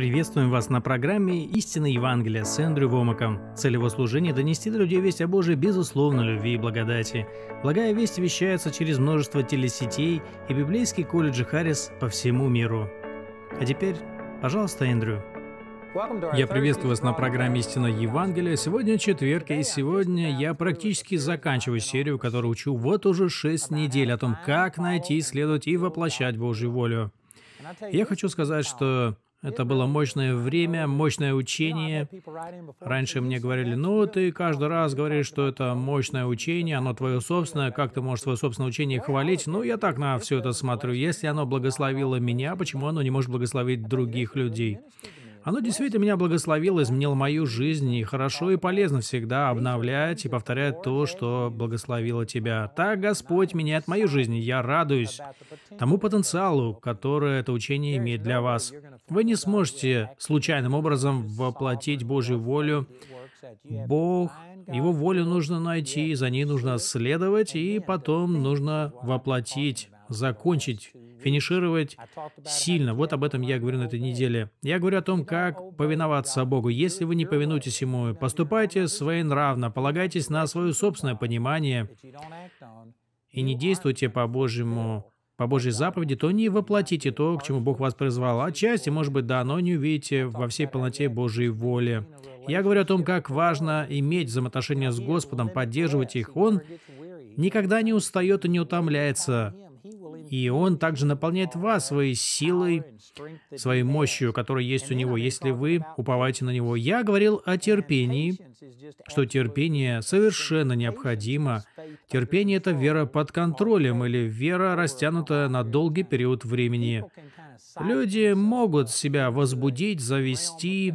Приветствуем вас на программе «Истина Евангелия» с Эндрю Вомаком. Цель его служения – донести до людей весть о Божьей безусловной любви и благодати. Благая весть вещается через множество телесетей и Библейский колледж Харрис по всему миру. А теперь, пожалуйста, Эндрю, я приветствую вас на программе «Истина Евангелия». Сегодня четверг, и сегодня я практически заканчиваю серию, которую учу вот уже шесть недель о том, как найти, исследовать и воплощать Божью волю. Я хочу сказать, что это было мощное время, мощное учение. Раньше мне говорили, ну, ты каждый раз говоришь, что это мощное учение, оно твое собственное, как ты можешь свое собственное учение хвалить? Ну, я так на все это смотрю. Если оно благословило меня, почему оно не может благословить других людей? Оно действительно меня благословило, изменило мою жизнь, и хорошо и полезно всегда обновлять и повторять то, что благословило тебя. Так Господь меняет мою жизнь, и я радуюсь тому потенциалу, который это учение имеет для вас. Вы не сможете случайным образом воплотить Божью волю. Бог, Его волю нужно найти, за ней нужно следовать, и потом нужно воплотить закончить, финишировать сильно. Вот об этом я говорю на этой неделе. Я говорю о том, как повиноваться Богу. Если вы не повинуетесь Ему, поступайте своенравно, полагайтесь на свое собственное понимание и не действуйте по Божьему по Божьей заповеди, то не воплотите то, к чему Бог вас призвал. Отчасти, может быть, да, но не увидите во всей полноте Божьей воли. Я говорю о том, как важно иметь взаимоотношения с Господом, поддерживать их. Он никогда не устает и не утомляется. И Он также наполняет вас своей силой, своей мощью, которая есть у Него, если вы уповаете на Него. Я говорил о терпении, что терпение совершенно необходимо. Терпение — это вера под контролем или вера, растянутая на долгий период времени. Люди могут себя возбудить, завести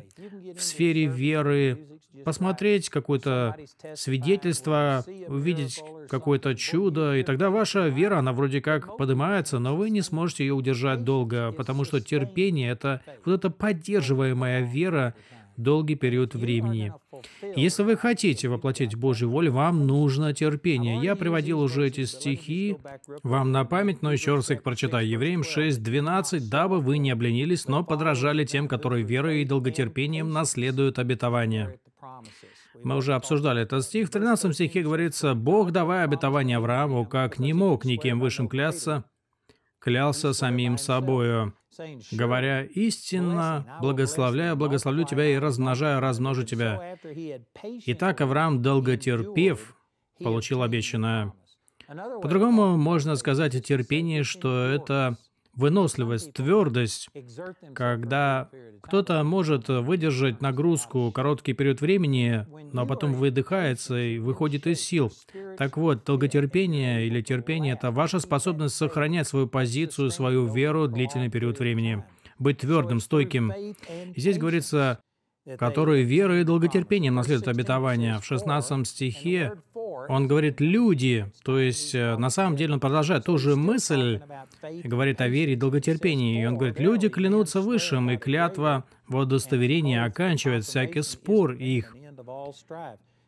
в сфере веры, посмотреть какое-то свидетельство, увидеть какое-то чудо, и тогда ваша вера, она вроде как поднимается, но вы не сможете ее удержать долго, потому что терпение — это вот эта поддерживаемая вера, долгий период времени. Если вы хотите воплотить Божью волю, вам нужно терпение. Я приводил уже эти стихи вам на память, но еще раз их прочитаю. Евреям 6.12. «Дабы вы не обленились, но подражали тем, которые верой и долготерпением наследуют обетование». Мы уже обсуждали этот стих. В 13 стихе говорится, «Бог, давая обетование Аврааму, как не мог никем высшим клясться, клялся самим собою» говоря истинно, благословляю, благословлю тебя и размножаю, размножу тебя. Итак, Авраам, долготерпев, получил обещанное. По-другому можно сказать о терпении, что это выносливость, твердость, когда кто-то может выдержать нагрузку короткий период времени, но потом выдыхается и выходит из сил. Так вот, долготерпение или терпение – это ваша способность сохранять свою позицию, свою веру длительный период времени быть твердым, стойким. Здесь говорится, которые верой и долготерпением наследуют обетование. В 16 стихе он говорит «люди», то есть э, на самом деле он продолжает ту же мысль, говорит о вере и долготерпении. И он говорит «люди клянутся высшим, и клятва водостоверения оканчивает всякий спор их».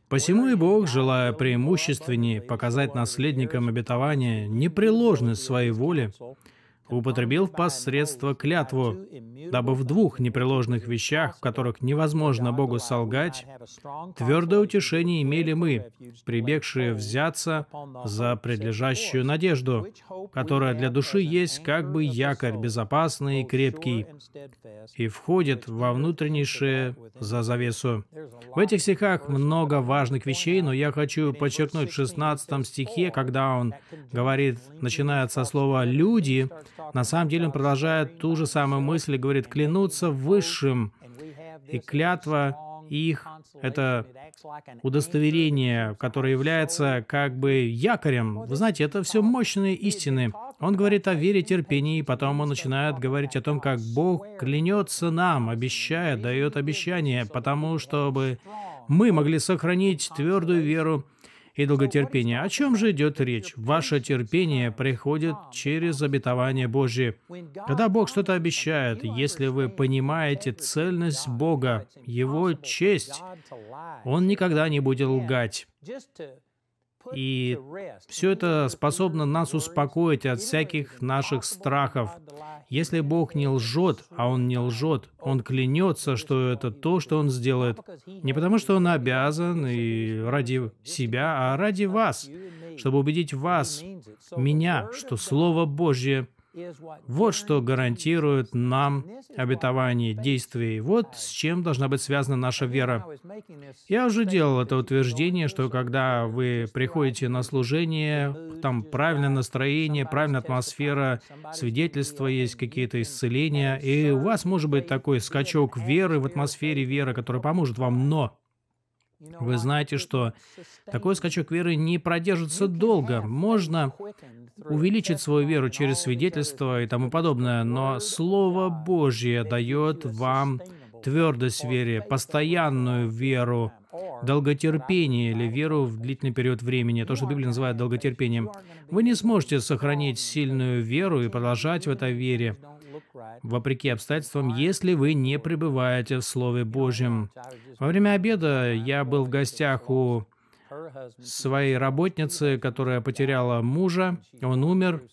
Посему и Бог, желая преимущественнее показать наследникам обетования непреложность своей воли, употребил в посредство клятву, дабы в двух непреложных вещах, в которых невозможно Богу солгать, твердое утешение имели мы, прибегшие взяться за предлежащую надежду, которая для души есть как бы якорь безопасный и крепкий, и входит во внутреннейшее за завесу. В этих стихах много важных вещей, но я хочу подчеркнуть в 16 стихе, когда он говорит, начинает со слова «люди», на самом деле он продолжает ту же самую мысль и говорит «клянуться высшим». И клятва их — это удостоверение, которое является как бы якорем. Вы знаете, это все мощные истины. Он говорит о вере, терпении, и потом он начинает говорить о том, как Бог клянется нам, обещая, дает обещание, потому чтобы мы могли сохранить твердую веру, и долготерпение. О чем же идет речь? Ваше терпение приходит через обетование Божье. Когда Бог что-то обещает, если вы понимаете цельность Бога, Его честь, Он никогда не будет лгать. И все это способно нас успокоить от всяких наших страхов. Если Бог не лжет, а Он не лжет, Он клянется, что это то, что Он сделает. Не потому, что Он обязан и ради себя, а ради вас, чтобы убедить вас, меня, что Слово Божье – вот что гарантирует нам обетование действий. Вот с чем должна быть связана наша вера. Я уже делал это утверждение, что когда вы приходите на служение, там правильное настроение, правильная атмосфера, свидетельства есть, какие-то исцеления, и у вас может быть такой скачок веры в атмосфере веры, который поможет вам, но вы знаете, что такой скачок веры не продержится долго. Можно увеличить свою веру через свидетельство и тому подобное, но Слово Божье дает вам твердость в вере, постоянную веру, долготерпение или веру в длительный период времени, то, что Библия называет долготерпением. Вы не сможете сохранить сильную веру и продолжать в этой вере, вопреки обстоятельствам, если вы не пребываете в Слове Божьем. Во время обеда я был в гостях у своей работницы, которая потеряла мужа, он умер.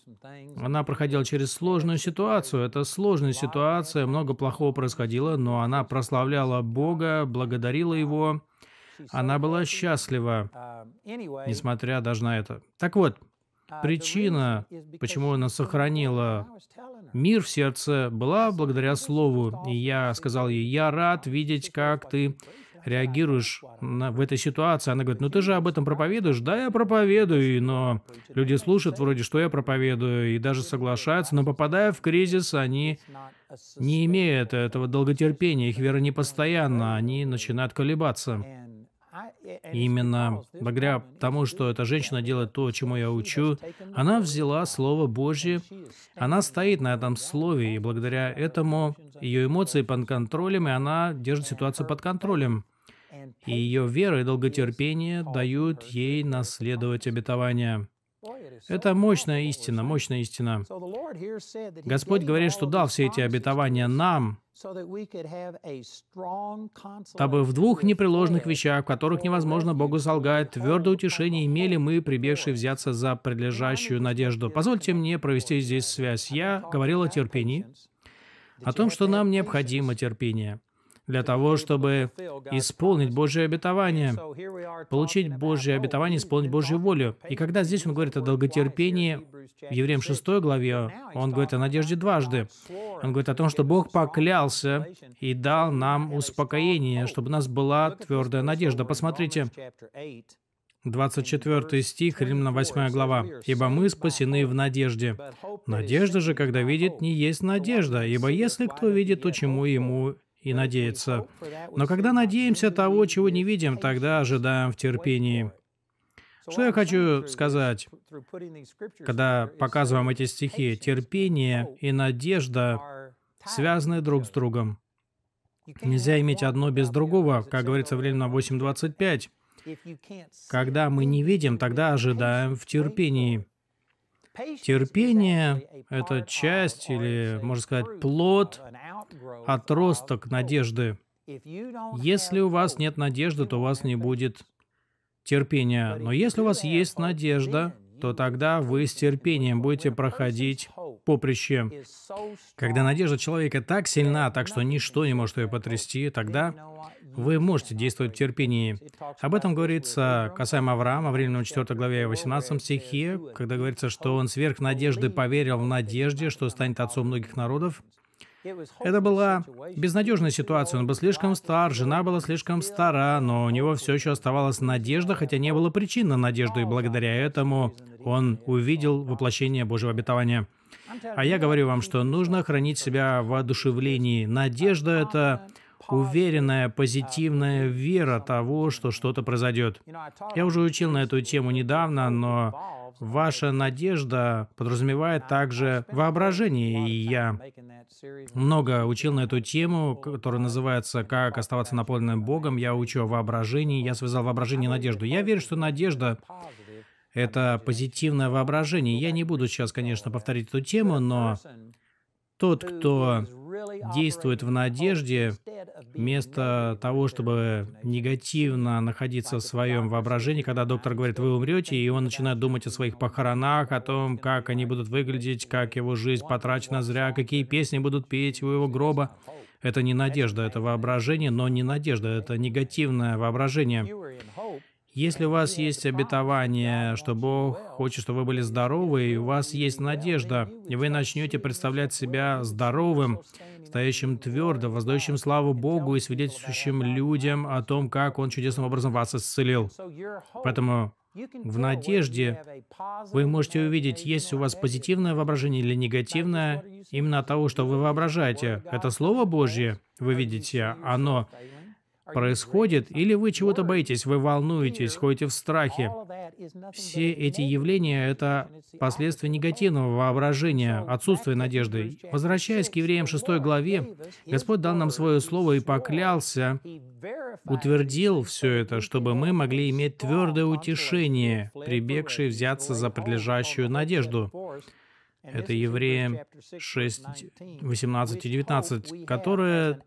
Она проходила через сложную ситуацию. Это сложная ситуация, много плохого происходило, но она прославляла Бога, благодарила Его. Она была счастлива, несмотря даже на это. Так вот, а, Причина, почему она сохранила мир в сердце, была благодаря Слову. И я сказал ей, я рад видеть, как ты реагируешь на, в этой ситуации. Она говорит, ну ты же об этом проповедуешь. Да, я проповедую, но люди слушают вроде, что я проповедую, и даже соглашаются, но попадая в кризис, они не имеют этого долготерпения, их вера не постоянна, они начинают колебаться. Именно благодаря тому, что эта женщина делает то, чему я учу, она взяла Слово Божье, она стоит на этом Слове, и благодаря этому ее эмоции под контролем, и она держит ситуацию под контролем. И ее вера и долготерпение дают ей наследовать обетование. Это мощная истина, мощная истина. Господь говорит, что дал все эти обетования нам, дабы в двух непреложных вещах, в которых невозможно Богу солгать, твердое утешение имели мы, прибегшие взяться за предлежащую надежду. Позвольте мне провести здесь связь. Я говорил о терпении, о том, что нам необходимо терпение для того, чтобы исполнить Божье обетование, получить Божье обетование, исполнить Божью волю. И когда здесь он говорит о долготерпении, в Евреям 6 главе, он говорит о надежде дважды. Он говорит о том, что Бог поклялся и дал нам успокоение, чтобы у нас была твердая надежда. Посмотрите, 24 стих, Римна 8 глава. «Ибо мы спасены в надежде». Надежда же, когда видит, не есть надежда, ибо если кто видит, то чему ему и надеяться. Но когда надеемся того, чего не видим, тогда ожидаем в терпении. Что я хочу сказать, когда показываем эти стихи? Терпение и надежда связаны друг с другом. Нельзя иметь одно без другого, как говорится в Ленина 8.25. Когда мы не видим, тогда ожидаем в терпении. Терпение – это часть или, можно сказать, плод отросток надежды. Если у вас нет надежды, то у вас не будет терпения. Но если у вас есть надежда, то тогда вы с терпением будете проходить поприще. Когда надежда человека так сильна, так что ничто не может ее потрясти, тогда вы можете действовать в терпении. Об этом говорится касаемо Авраама в Римлянам 4 главе 18 стихе, когда говорится, что он сверх надежды поверил в надежде, что станет отцом многих народов, это была безнадежная ситуация. Он был слишком стар, жена была слишком стара, но у него все еще оставалась надежда, хотя не было причин на надежду, и благодаря этому он увидел воплощение Божьего обетования. А я говорю вам, что нужно хранить себя в воодушевлении. Надежда — это уверенная, позитивная вера того, что что-то произойдет. Я уже учил на эту тему недавно, но ваша надежда подразумевает также воображение, и я много учил на эту тему, которая называется «Как оставаться наполненным Богом». Я учу воображение, я связал воображение и надежду. Я верю, что надежда — это позитивное воображение. Я не буду сейчас, конечно, повторить эту тему, но тот, кто действует в надежде, вместо того, чтобы негативно находиться в своем воображении, когда доктор говорит, вы умрете, и он начинает думать о своих похоронах, о том, как они будут выглядеть, как его жизнь потрачена зря, какие песни будут петь у его гроба. Это не надежда, это воображение, но не надежда, это негативное воображение. Если у вас есть обетование, что Бог хочет, чтобы вы были здоровы, и у вас есть надежда, и вы начнете представлять себя здоровым, стоящим твердо, воздающим славу Богу и свидетельствующим людям о том, как Он чудесным образом вас исцелил. Поэтому в надежде вы можете увидеть, есть у вас позитивное воображение или негативное, именно от того, что вы воображаете. Это Слово Божье, вы видите, оно происходит, или вы чего-то боитесь, вы волнуетесь, ходите в страхе. Все эти явления – это последствия негативного воображения, отсутствия надежды. Возвращаясь к Евреям 6 главе, Господь дал нам свое слово и поклялся, утвердил все это, чтобы мы могли иметь твердое утешение, прибегшие взяться за предлежащую надежду. Это Евреям 6, 18 и 19, которое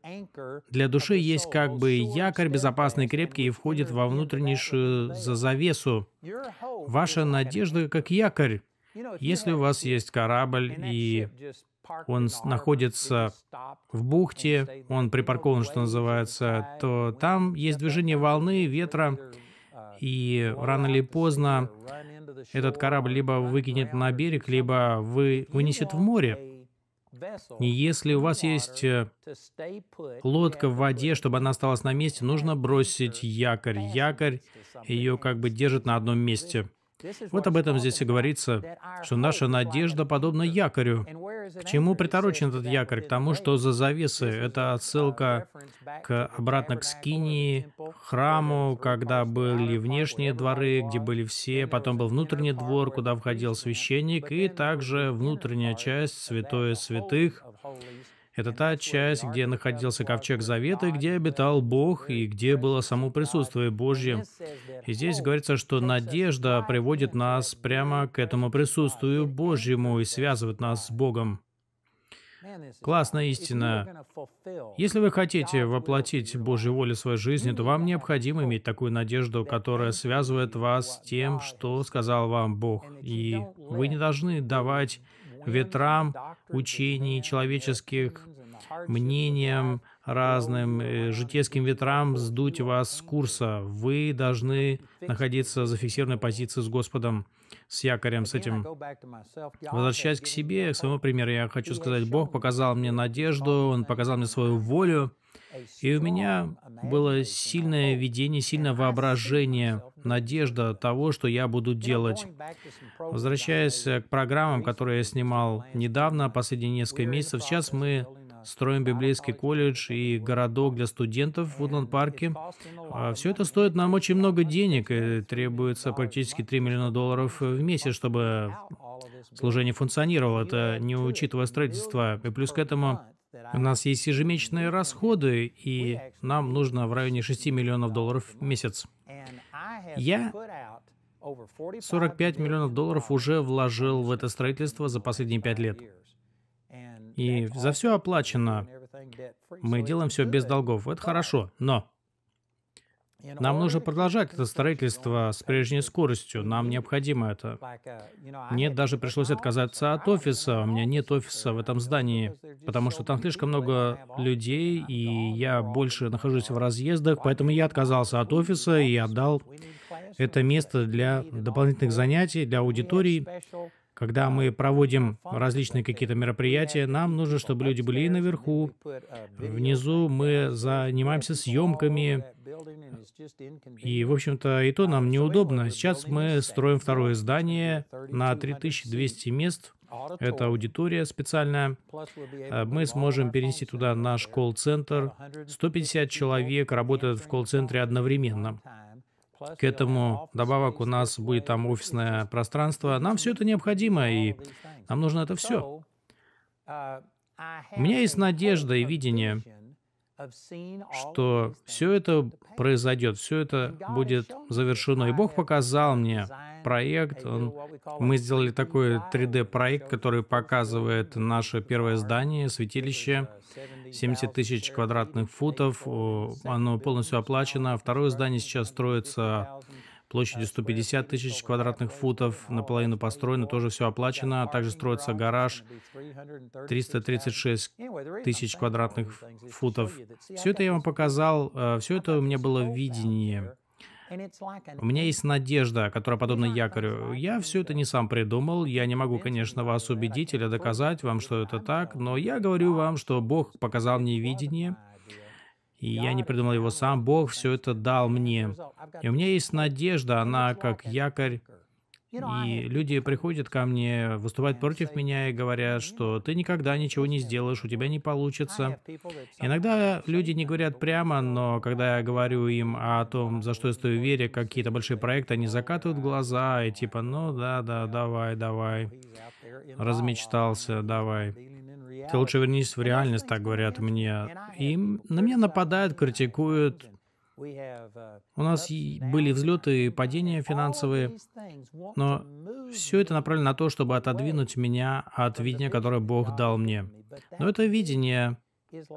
для души есть как бы якорь безопасный крепкий и входит во внутреннейшую за завесу. Ваша надежда как якорь. Если у вас есть корабль и он находится в бухте, он припаркован, что называется, то там есть движение волны, ветра, и рано или поздно этот корабль либо выкинет на берег, либо вы вынесет в море. И если у вас есть э, лодка в воде, чтобы она осталась на месте, нужно бросить якорь. Якорь ее как бы держит на одном месте. Вот об этом здесь и говорится, что наша надежда подобна якорю. К чему приторочен этот якорь? К тому, что за завесы. Это отсылка к, обратно к скинии, храму, когда были внешние дворы, где были все, потом был внутренний двор, куда входил священник, и также внутренняя часть, святое святых, это та часть, где находился ковчег завета, где обитал Бог и где было само присутствие Божье. И здесь говорится, что надежда приводит нас прямо к этому присутствию Божьему и связывает нас с Богом. Классная истина. Если вы хотите воплотить Божью волю в своей жизни, то вам необходимо иметь такую надежду, которая связывает вас с тем, что сказал вам Бог. И вы не должны давать ветрам учений человеческих, мнениям разным, э, житейским ветрам сдуть вас с курса. Вы должны находиться в зафиксированной позиции с Господом, с якорем, с этим. Возвращаясь к себе, к своему примеру, я хочу сказать, Бог показал мне надежду, Он показал мне свою волю, и у меня было сильное видение, сильное воображение, надежда того, что я буду делать. Возвращаясь к программам, которые я снимал недавно, последние несколько месяцев, сейчас мы строим библейский колледж и городок для студентов в Удланд-парке. А Все это стоит нам очень много денег, и требуется практически 3 миллиона долларов в месяц, чтобы служение функционировало. Это не учитывая строительство. И плюс к этому у нас есть ежемесячные расходы, и нам нужно в районе 6 миллионов долларов в месяц. Я 45 миллионов долларов уже вложил в это строительство за последние 5 лет. И за все оплачено. Мы делаем все без долгов. Это хорошо, но нам нужно продолжать это строительство с прежней скоростью. Нам необходимо это. Uh, Мне даже пришлось отказаться от офиса. У меня нет офиса в этом uh, здании, потому что там слишком много людей, и я больше нахожусь в uh, разъездах, поэтому я отказался от офиса и отдал это место для дополнительных занятий, для аудитории, Когда мы проводим различные какие-то мероприятия, нам нужно, чтобы люди были и наверху, внизу мы занимаемся съемками, и, в общем-то, и то нам неудобно. Сейчас мы строим второе здание на 3200 мест. Это аудитория специальная. Э, мы сможем перенести туда наш колл-центр. 150 человек работают в колл-центре одновременно. К этому добавок у нас будет там офисное пространство. Нам все это необходимо, и нам нужно это все. У меня есть надежда и видение, что все это произойдет, все это будет завершено. И Бог показал мне проект. Он, мы сделали такой 3D-проект, который показывает наше первое uh, здание, uh, святилище, 70 тысяч квадратных футов. Uh, Оно полностью оплачено. Второе здание сейчас строится площадью 150 тысяч квадратных футов, наполовину построено, тоже все оплачено. а Также строится гараж 336 тысяч квадратных футов. Все это я вам показал, э, все это у меня было видение. У меня есть надежда, которая подобна якорю. Я все это не сам придумал. Я не могу, конечно, вас убедить или доказать вам, что это так, но я говорю вам, что Бог показал мне видение, и я не придумал его сам, Бог все это дал мне. И у меня есть надежда, она как якорь. И люди приходят ко мне, выступают против меня и говорят, mm-hmm, что ты никогда ничего не сделаешь, у тебя не получится. Иногда люди не говорят прямо, но когда я говорю им о том, за что я стою в вере, какие-то большие проекты, они oh, закатывают глаза и типа, ну да, да, давай, давай. Размечтался, давай. Ты лучше вернись в реальность, так говорят мне. И на меня нападают, критикуют. У нас были взлеты и падения финансовые, но все это направлено на то, чтобы отодвинуть меня от видения, которое Бог дал мне. Но это видение,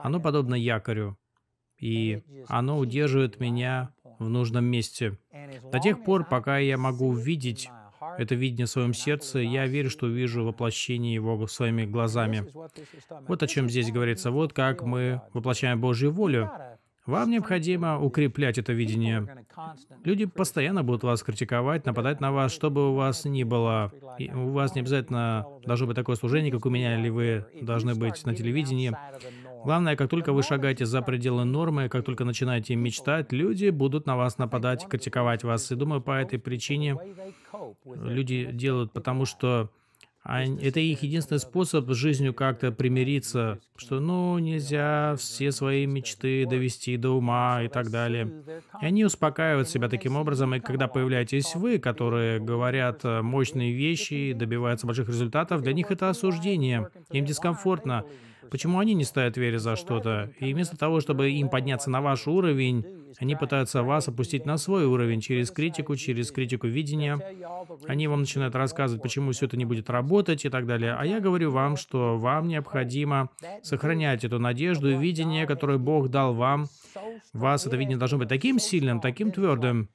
оно подобно якорю, и оно удерживает меня в нужном месте. До тех пор, пока я могу видеть это видение в своем сердце, я верю, что вижу воплощение его своими глазами. Вот о чем здесь говорится. Вот как мы воплощаем Божью волю. Вам необходимо укреплять это видение. Люди постоянно будут вас критиковать, нападать на вас, чтобы у вас ни было. И у вас не обязательно должно быть такое служение, как у меня, или вы должны быть на телевидении. Главное, как только вы шагаете за пределы нормы, как только начинаете мечтать, люди будут на вас нападать, критиковать вас. И думаю, по этой причине люди делают, потому что это их единственный способ с жизнью как-то примириться, что ну нельзя все свои мечты довести до ума и так далее. И они успокаивают себя таким образом, и когда появляетесь вы, которые говорят мощные вещи добиваются больших результатов, для них это осуждение, им дискомфортно. Почему они не стоят вере за что-то? И вместо того, чтобы им подняться на ваш уровень, они пытаются вас опустить на свой уровень через критику, через критику видения. Они вам начинают рассказывать, почему все это не будет работать и так далее. А я говорю вам, что вам необходимо сохранять эту надежду и видение, которое Бог дал вам. Вас это видение должно быть таким сильным, таким твердым,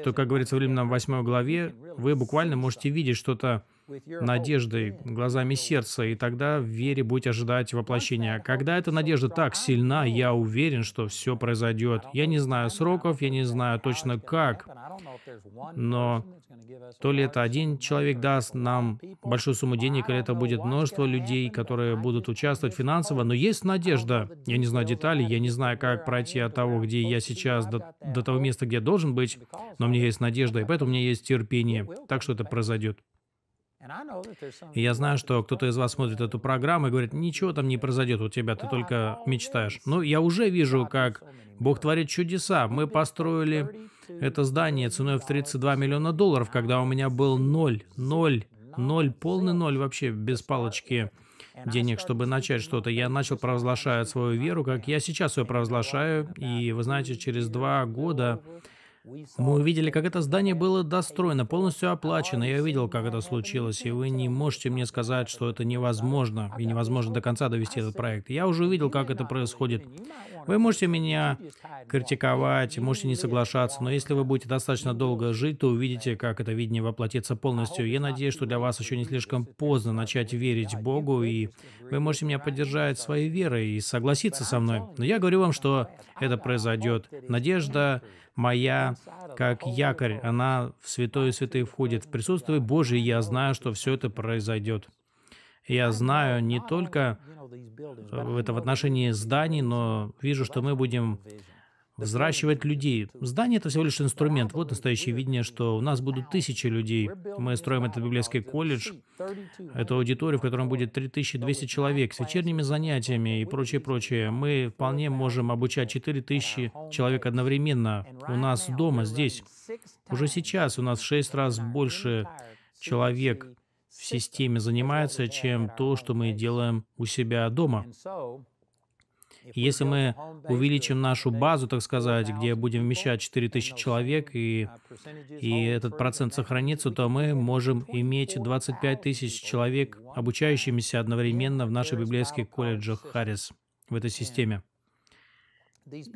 что, как говорится в Римлянам 8 главе, вы буквально можете видеть что-то надеждой, глазами сердца, и тогда в вере будете ожидать воплощения. Когда эта надежда так сильна, я уверен, что все произойдет. Я не знаю сроков, я не знаю точно как, но то ли это один человек даст нам большую сумму денег, или это будет множество людей, которые будут участвовать финансово, но есть надежда. Я не знаю деталей, я не знаю, как пройти от того, где я сейчас, до, до того места, где я должен быть, но у меня есть надежда, и поэтому у меня есть терпение. Так что это произойдет я знаю, что кто-то из вас смотрит эту программу и говорит, ничего там не произойдет у тебя, ты только мечтаешь. Но ну, я уже вижу, как Бог творит чудеса. Мы построили это здание ценой в 32 миллиона долларов, когда у меня был ноль, ноль, ноль, полный ноль вообще, без палочки денег, чтобы начать что-то. Я начал провозглашать свою веру, как я сейчас ее провозглашаю. И вы знаете, через два года мы увидели, как это здание было достроено, полностью оплачено. Я видел, как это случилось, и вы не можете мне сказать, что это невозможно, и невозможно до конца довести этот проект. Я уже увидел, как это происходит. Вы можете меня критиковать, можете не соглашаться, но если вы будете достаточно долго жить, то увидите, как это видение воплотится полностью. Я надеюсь, что для вас еще не слишком поздно начать верить Богу, и вы можете меня поддержать своей верой и согласиться со мной. Но я говорю вам, что это произойдет. Надежда моя как якорь, она в святое святые входит. В присутствие Божие я знаю, что все это произойдет. Я знаю не только э, в этом отношении зданий, но вижу, что мы будем взращивать людей. Здание — это всего лишь инструмент. Вот настоящее видение, что у нас будут тысячи людей. Мы строим этот библейский колледж, эту аудиторию, в котором будет 3200 человек с вечерними занятиями и прочее, прочее. Мы вполне можем обучать 4000 человек одновременно у нас дома, здесь. Уже сейчас у нас шесть раз больше человек в системе занимается, чем то, что мы делаем у себя дома если мы увеличим нашу базу, так сказать, где будем вмещать 4000 человек, и, и этот процент сохранится, то мы можем иметь 25 тысяч человек, обучающимися одновременно в наших библейских колледжах Харрис в этой системе.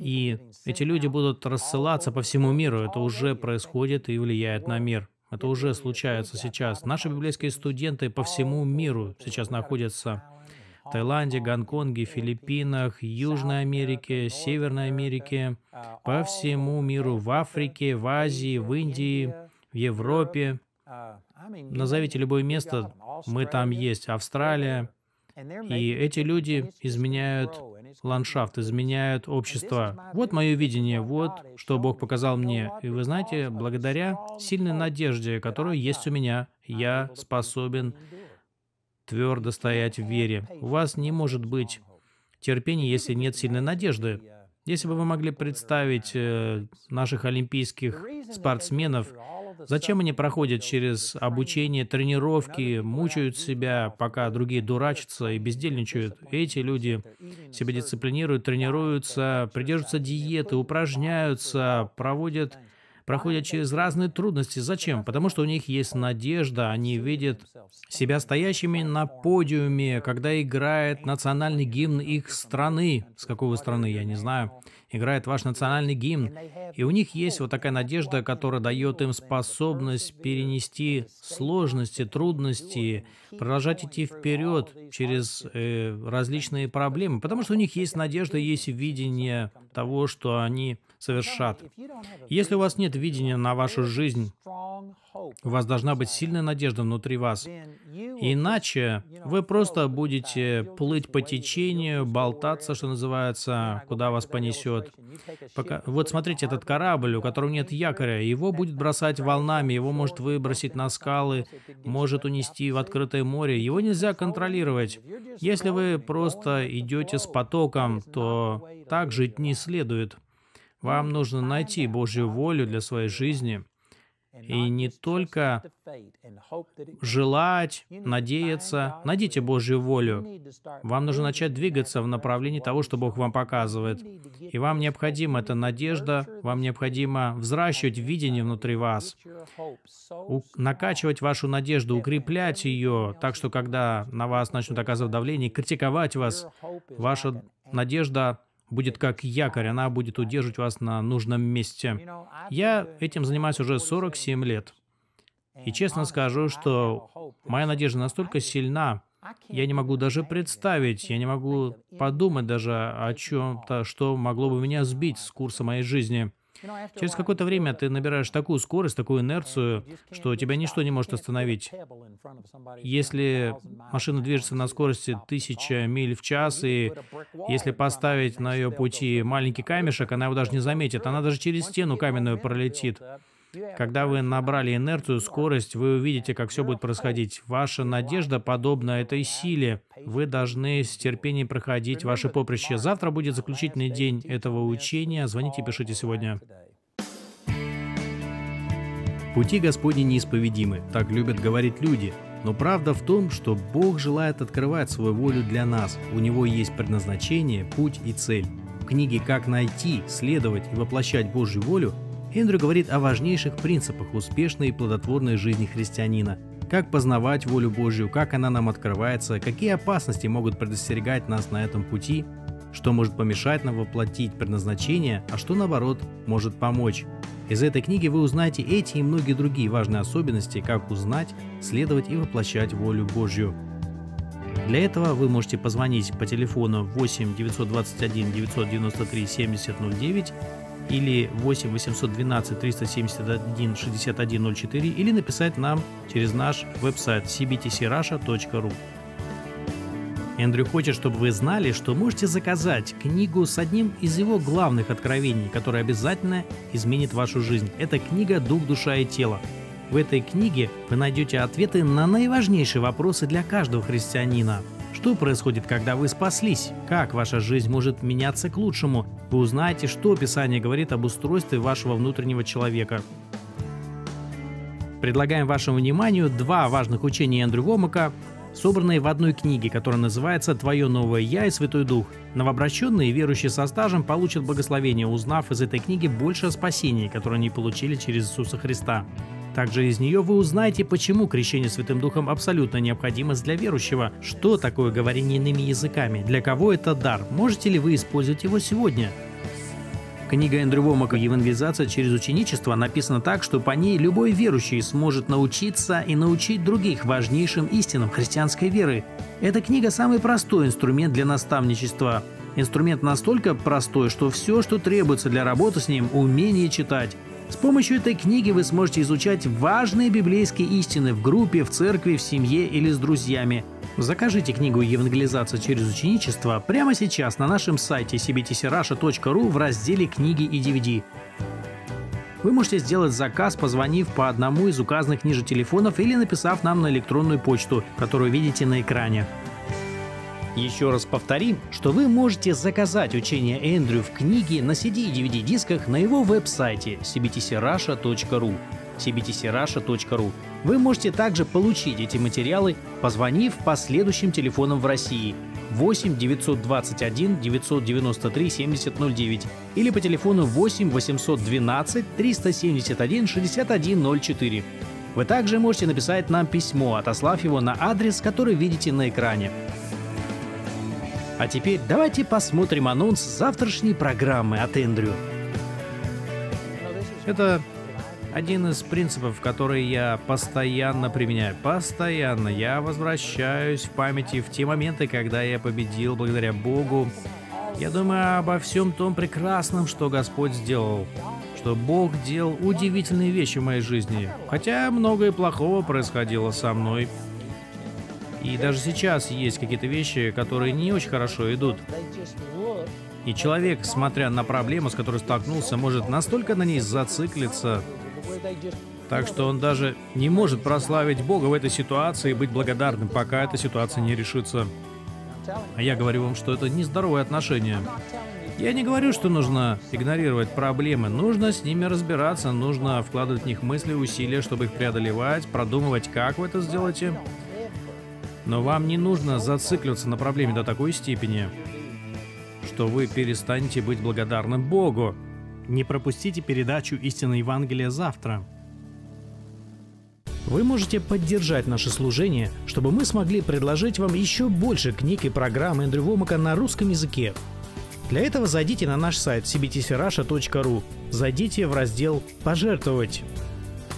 И эти люди будут рассылаться по всему миру. Это уже происходит и влияет на мир. Это уже случается сейчас. Наши библейские студенты по всему миру сейчас находятся Таиланде, Гонконге, Филиппинах, Южной Америке, Северной Америке, по всему миру, в Африке, в Азии, в Индии, в Европе. Назовите любое место, мы там есть, Австралия. И эти люди изменяют ландшафт, изменяют общество. Вот мое видение, вот что Бог показал мне. И вы знаете, благодаря сильной надежде, которая есть у меня, я способен твердо стоять в вере. У вас не может быть терпения, если нет сильной надежды. Если бы вы могли представить э, наших олимпийских спортсменов, зачем они проходят через обучение, тренировки, мучают себя, пока другие дурачатся и бездельничают. Эти люди себя дисциплинируют, тренируются, придерживаются диеты, упражняются, проводят проходят через разные трудности. Зачем? Потому что у них есть надежда, они видят себя стоящими на подиуме, когда играет национальный гимн их страны. С какой страны, я не знаю играет ваш национальный гимн. И у них есть вот такая надежда, которая дает им способность перенести сложности, трудности, продолжать идти вперед через э, различные проблемы, потому что у них есть надежда, есть видение того, что они совершат. Если у вас нет видения на вашу жизнь, у вас должна быть сильная надежда внутри вас. Иначе вы просто будете плыть по течению, болтаться, что называется, куда вас понесет. Пока... Вот смотрите, этот корабль, у которого нет якоря, его будет бросать волнами, его может выбросить на скалы, может унести в открытое море. Его нельзя контролировать. Если вы просто идете с потоком, то так жить не следует. Вам нужно найти Божью волю для своей жизни – и не только желать, надеяться, найдите Божью волю. Вам нужно начать двигаться в направлении того, что Бог вам показывает. И вам необходима эта надежда, вам необходимо взращивать видение внутри вас, накачивать вашу надежду, укреплять ее, так что когда на вас начнут оказывать давление, критиковать вас, ваша надежда будет как якорь, она будет удерживать вас на нужном месте. Я этим занимаюсь уже 47 лет. И честно скажу, что моя надежда настолько сильна, я не могу даже представить, я не могу подумать даже о чем-то, что могло бы меня сбить с курса моей жизни. Через какое-то время ты набираешь такую скорость, такую инерцию, что тебя ничто не может остановить. Если машина движется на скорости 1000 миль в час, и если поставить на ее пути маленький камешек, она его даже не заметит. Она даже через стену каменную пролетит. Когда вы набрали инерцию, скорость, вы увидите, как все будет происходить. Ваша надежда подобна этой силе. Вы должны с терпением проходить ваше поприще. Завтра будет заключительный день этого учения. Звоните и пишите сегодня. Пути Господни неисповедимы, так любят говорить люди. Но правда в том, что Бог желает открывать свою волю для нас. У Него есть предназначение, путь и цель. В книге «Как найти, следовать и воплощать Божью волю» Эндрю говорит о важнейших принципах успешной и плодотворной жизни христианина, как познавать волю Божью, как она нам открывается, какие опасности могут предостерегать нас на этом пути, что может помешать нам воплотить предназначение, а что наоборот может помочь. Из этой книги вы узнаете эти и многие другие важные особенности, как узнать, следовать и воплощать волю Божью. Для этого вы можете позвонить по телефону 8 921 993 7009 или 8 812 371 6104 или написать нам через наш веб-сайт cbtcrusha.ru. Эндрю хочет, чтобы вы знали, что можете заказать книгу с одним из его главных откровений, которое обязательно изменит вашу жизнь. Это книга «Дух, душа и тело». В этой книге вы найдете ответы на наиважнейшие вопросы для каждого христианина – что происходит, когда вы спаслись? Как ваша жизнь может меняться к лучшему? Вы узнаете, что Писание говорит об устройстве вашего внутреннего человека. Предлагаем вашему вниманию два важных учения Эндрю Вомака, собранные в одной книге, которая называется «Твое новое Я и Святой Дух». Новообращенные, верующие со стажем, получат благословение, узнав из этой книги больше о спасении, которое они получили через Иисуса Христа. Также из нее вы узнаете, почему крещение Святым Духом абсолютно необходимо для верующего, что такое говорение иными языками, для кого это дар, можете ли вы использовать его сегодня. Книга Эндрю Вомака «Евангелизация через ученичество» написана так, что по ней любой верующий сможет научиться и научить других важнейшим истинам христианской веры. Эта книга – самый простой инструмент для наставничества. Инструмент настолько простой, что все, что требуется для работы с ним – умение читать. С помощью этой книги вы сможете изучать важные библейские истины в группе, в церкви, в семье или с друзьями. Закажите книгу «Евангелизация через ученичество» прямо сейчас на нашем сайте cbtcrasha.ru в разделе «Книги и DVD». Вы можете сделать заказ, позвонив по одному из указанных ниже телефонов или написав нам на электронную почту, которую видите на экране. Еще раз повторим, что вы можете заказать учение Эндрю в книге на CD и DVD-дисках на его веб-сайте cbtcrasha.ru cbtcrasha.ru. Вы можете также получить эти материалы, позвонив по следующим телефонам в России 8 921 993 7009 или по телефону 8 812 371 6104. Вы также можете написать нам письмо, отослав его на адрес, который видите на экране. А теперь давайте посмотрим анонс завтрашней программы от Эндрю. Это один из принципов, который я постоянно применяю. Постоянно я возвращаюсь в памяти в те моменты, когда я победил благодаря Богу. Я думаю обо всем том прекрасном, что Господь сделал. Что Бог делал удивительные вещи в моей жизни. Хотя многое плохого происходило со мной. И даже сейчас есть какие-то вещи, которые не очень хорошо идут. И человек, смотря на проблему, с которой столкнулся, может настолько на ней зациклиться, так что он даже не может прославить Бога в этой ситуации и быть благодарным, пока эта ситуация не решится. А я говорю вам, что это нездоровое отношение. Я не говорю, что нужно игнорировать проблемы. Нужно с ними разбираться, нужно вкладывать в них мысли, усилия, чтобы их преодолевать, продумывать, как вы это сделаете. Но вам не нужно зацикливаться на проблеме до такой степени, что вы перестанете быть благодарным Богу. Не пропустите передачу «Истинное Евангелия завтра. Вы можете поддержать наше служение, чтобы мы смогли предложить вам еще больше книг и программ Эндрю Вомака на русском языке. Для этого зайдите на наш сайт cbtcrasha.ru, зайдите в раздел «Пожертвовать».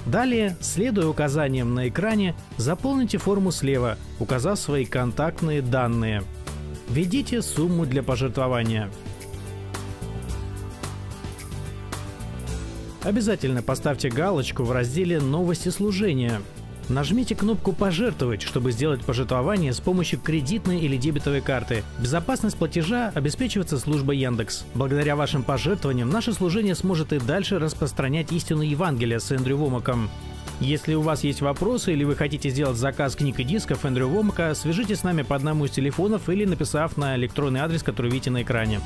Далее, следуя указаниям на экране, заполните форму слева, указав свои контактные данные. Введите сумму для пожертвования. Обязательно поставьте галочку в разделе «Новости служения», Нажмите кнопку «Пожертвовать», чтобы сделать пожертвование с помощью кредитной или дебетовой карты. Безопасность платежа обеспечивается службой Яндекс. Благодаря вашим пожертвованиям наше служение сможет и дальше распространять истину Евангелия с Эндрю Вомаком. Если у вас есть вопросы или вы хотите сделать заказ книг и дисков Эндрю Вомака, свяжитесь с нами по одному из телефонов или написав на электронный адрес, который видите на экране.